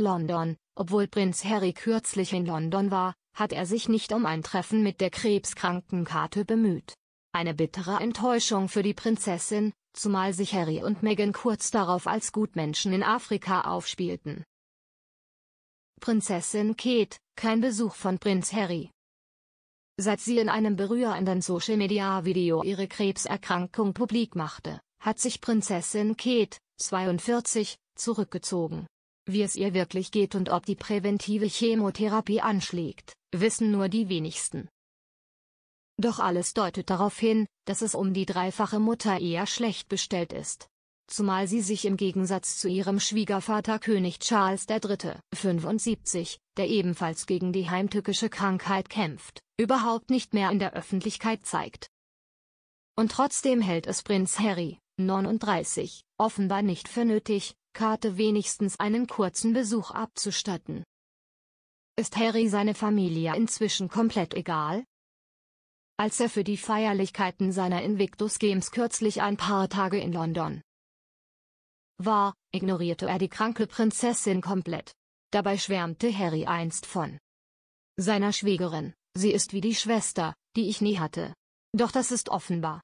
London. Obwohl Prinz Harry kürzlich in London war, hat er sich nicht um ein Treffen mit der krebskranken Karte bemüht. Eine bittere Enttäuschung für die Prinzessin, zumal sich Harry und Meghan kurz darauf als Gutmenschen in Afrika aufspielten. Prinzessin Kate, kein Besuch von Prinz Harry. Seit sie in einem berührenden Social-Media-Video ihre Krebserkrankung publik machte, hat sich Prinzessin Kate, 42, zurückgezogen wie es ihr wirklich geht und ob die präventive Chemotherapie anschlägt, wissen nur die wenigsten. Doch alles deutet darauf hin, dass es um die dreifache Mutter eher schlecht bestellt ist. Zumal sie sich im Gegensatz zu ihrem Schwiegervater König Charles III. 75, der ebenfalls gegen die heimtückische Krankheit kämpft, überhaupt nicht mehr in der Öffentlichkeit zeigt. Und trotzdem hält es Prinz Harry, 39, offenbar nicht für nötig, Karte wenigstens einen kurzen Besuch abzustatten. Ist Harry seine Familie inzwischen komplett egal? Als er für die Feierlichkeiten seiner Invictus Games kürzlich ein paar Tage in London war, ignorierte er die kranke Prinzessin komplett. Dabei schwärmte Harry einst von seiner Schwägerin, sie ist wie die Schwester, die ich nie hatte. Doch das ist offenbar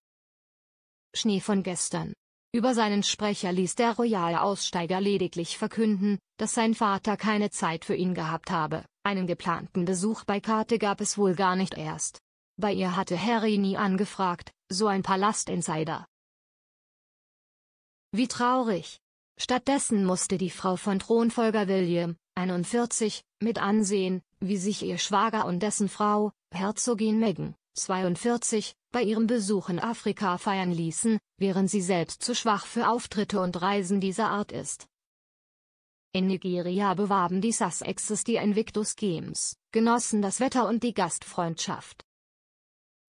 Schnee von gestern. Über seinen Sprecher ließ der royale Aussteiger lediglich verkünden, dass sein Vater keine Zeit für ihn gehabt habe. Einen geplanten Besuch bei Kate gab es wohl gar nicht erst. Bei ihr hatte Harry nie angefragt, so ein Palastinsider. Wie traurig. Stattdessen musste die Frau von Thronfolger William, 41, mit ansehen, wie sich ihr Schwager und dessen Frau, Herzogin Meghan, 42, bei ihrem Besuch in Afrika feiern ließen, während sie selbst zu schwach für Auftritte und Reisen dieser Art ist. In Nigeria bewarben die Sussexes die Invictus Games, genossen das Wetter und die Gastfreundschaft.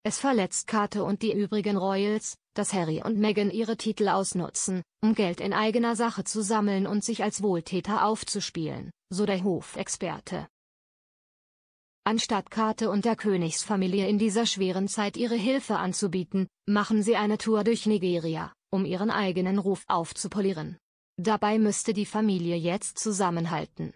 Es verletzt Kate und die übrigen Royals, dass Harry und Meghan ihre Titel ausnutzen, um Geld in eigener Sache zu sammeln und sich als Wohltäter aufzuspielen, so der Hofexperte. Anstatt Karte und der Königsfamilie in dieser schweren Zeit ihre Hilfe anzubieten, machen sie eine Tour durch Nigeria, um ihren eigenen Ruf aufzupolieren. Dabei müsste die Familie jetzt zusammenhalten.